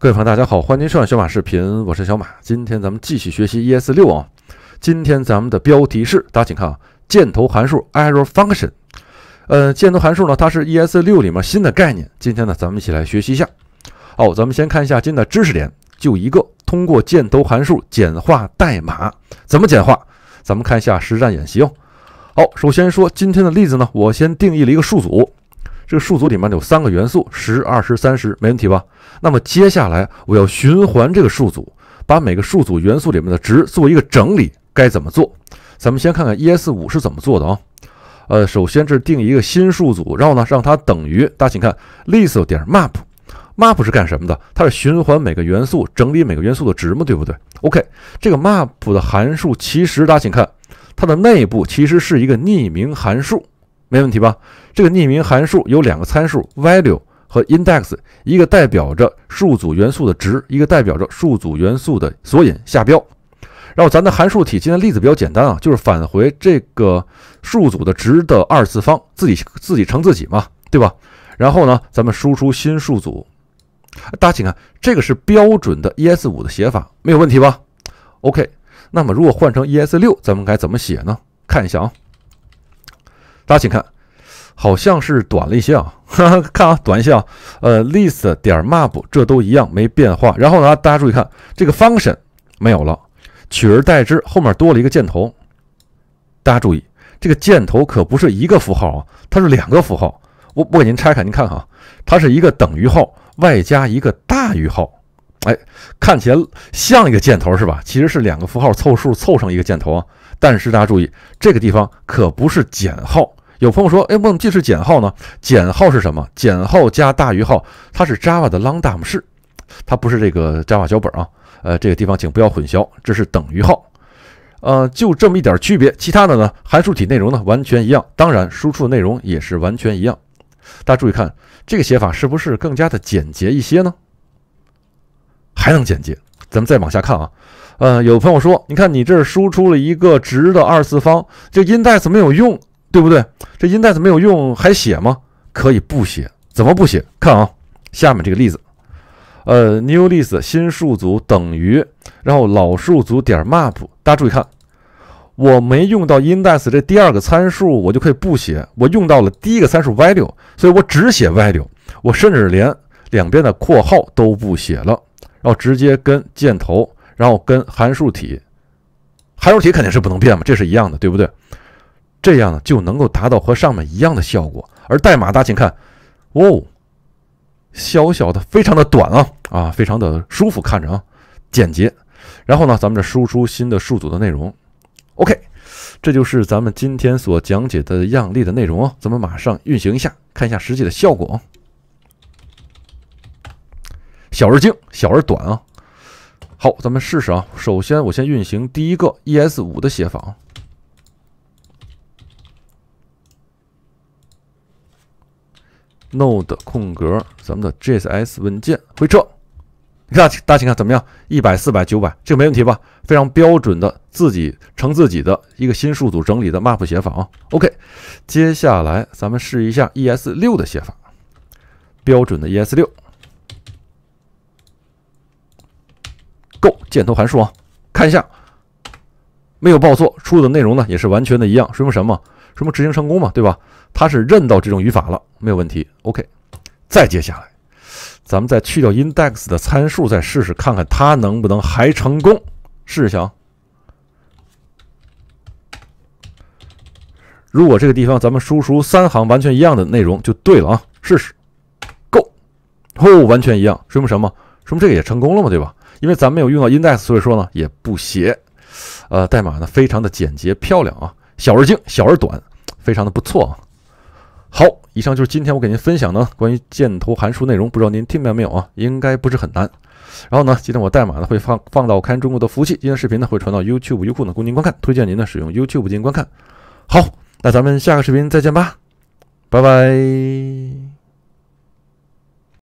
各位朋友，大家好，欢迎收看小马视频，我是小马。今天咱们继续学习 ES 六啊。今天咱们的标题是，大家请看啊，箭头函数 e r r o r function。呃，箭头函数呢，它是 ES 六里面新的概念。今天呢，咱们一起来学习一下。好，咱们先看一下今天的知识点，就一个，通过箭头函数简化代码，怎么简化？咱们看一下实战演习哦。好，首先说今天的例子呢，我先定义了一个数组。这个数组里面有三个元素，十、二十、三十，没问题吧？那么接下来我要循环这个数组，把每个数组元素里面的值做一个整理，该怎么做？咱们先看看 E S 五是怎么做的啊？呃，首先这定一个新数组，然后呢让它等于，大家请看 list 点 map，map 是干什么的？它是循环每个元素，整理每个元素的值吗？对不对？OK，这个 map 的函数其实大家请看，它的内部其实是一个匿名函数。没问题吧？这个匿名函数有两个参数，value 和 index，一个代表着数组元素的值，一个代表着数组元素的索引下标。然后咱的函数体，现在例子比较简单啊，就是返回这个数组的值的二次方，自己自己乘自己嘛，对吧？然后呢，咱们输出新数组。大家请看，这个是标准的 ES5 的写法，没有问题吧？OK，那么如果换成 ES6，咱们该怎么写呢？看一下啊。大家请看，好像是短了一些啊。看啊，短一些啊。呃，list 点 map 这都一样，没变化。然后呢，大家注意看，这个 function 没有了，取而代之后面多了一个箭头。大家注意，这个箭头可不是一个符号啊，它是两个符号。我我给您拆开，您看哈，它是一个等于号，外加一个大于号。哎，看起来像一个箭头是吧？其实是两个符号凑数凑成一个箭头啊。但是大家注意，这个地方可不是减号。有朋友说，哎，我怎么既是减号呢？减号是什么？减号加大于号，它是 Java 的 Long d 括号式，它不是这个 Java 脚本啊。呃，这个地方请不要混淆，这是等于号。呃，就这么一点区别，其他的呢，函数体内容呢完全一样，当然输出的内容也是完全一样。大家注意看，这个写法是不是更加的简洁一些呢？还能简洁。咱们再往下看啊。呃，有朋友说，你看你这儿输出了一个值的二次方，这 index 没有用，对不对？这 index 没有用，还写吗？可以不写。怎么不写？看啊，下面这个例子，呃，new list 新数组等于，然后老数组点 map，大家注意看，我没用到 index 这第二个参数，我就可以不写。我用到了第一个参数 value，所以我只写 value，我甚至连两边的括号都不写了，然后直接跟箭头。然后跟函数体，函数体肯定是不能变嘛，这是一样的，对不对？这样呢就能够达到和上面一样的效果。而代码大家请看，哦，小小的，非常的短啊，啊，非常的舒服，看着啊，简洁。然后呢，咱们这输出新的数组的内容。OK，这就是咱们今天所讲解的样例的内容啊。咱们马上运行一下，看一下实际的效果啊。小而精，小而短啊。好，咱们试试啊。首先，我先运行第一个 ES 五的写法，node 空格，咱们的 JS S 文件，回车。你看，大家请看怎么样？一百、四百、九百，这个没问题吧？非常标准的自己成自己的一个新数组整理的 Map 写法啊。OK，接下来咱们试一下 ES 六的写法，标准的 ES 六。Go 箭头函数啊，看一下，没有报错，输入的内容呢也是完全的一样，说明什么？说明执行成功嘛，对吧？它是认到这种语法了，没有问题。OK，再接下来，咱们再去掉 index 的参数，再试试看看它能不能还成功，试试瞧。如果这个地方咱们输出三行完全一样的内容就对了啊，试试。Go，哦，完全一样，说明什么？说明这个也成功了嘛，对吧？因为咱没有用到 index，所以说呢也不写，呃，代码呢非常的简洁漂亮啊，小而精，小而短，非常的不错啊。好，以上就是今天我给您分享的关于箭头函数内容，不知道您听明白没有啊？应该不是很难。然后呢，今天我代码呢会放放到看中国的服务器，今天视频呢会传到 YouTube、优酷呢供您观看，推荐您呢使用 YouTube 进行观看。好，那咱们下个视频再见吧，拜拜。